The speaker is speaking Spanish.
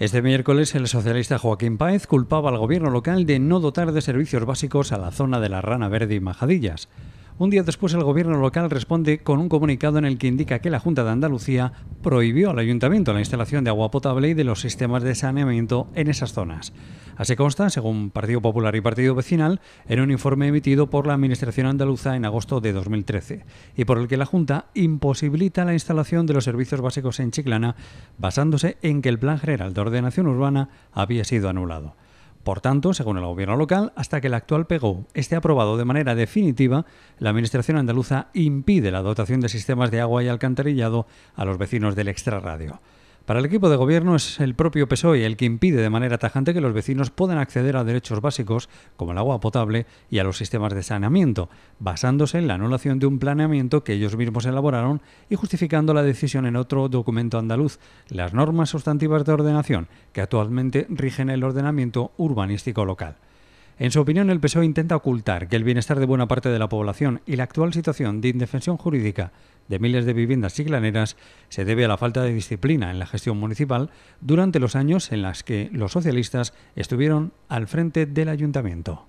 Este miércoles el socialista Joaquín Páez culpaba al gobierno local de no dotar de servicios básicos a la zona de la Rana Verde y Majadillas. Un día después el gobierno local responde con un comunicado en el que indica que la Junta de Andalucía prohibió al ayuntamiento la instalación de agua potable y de los sistemas de saneamiento en esas zonas. Así consta, según Partido Popular y Partido Vecinal, en un informe emitido por la Administración andaluza en agosto de 2013, y por el que la Junta imposibilita la instalación de los servicios básicos en Chiclana, basándose en que el Plan General de Ordenación Urbana había sido anulado. Por tanto, según el gobierno local, hasta que el actual pego esté aprobado de manera definitiva, la Administración andaluza impide la dotación de sistemas de agua y alcantarillado a los vecinos del extrarradio. Para el equipo de gobierno es el propio PSOE el que impide de manera tajante que los vecinos puedan acceder a derechos básicos como el agua potable y a los sistemas de saneamiento, basándose en la anulación de un planeamiento que ellos mismos elaboraron y justificando la decisión en otro documento andaluz, las normas sustantivas de ordenación que actualmente rigen el ordenamiento urbanístico local. En su opinión, el PSOE intenta ocultar que el bienestar de buena parte de la población y la actual situación de indefensión jurídica de miles de viviendas chiglaneras se debe a la falta de disciplina en la gestión municipal durante los años en los que los socialistas estuvieron al frente del ayuntamiento.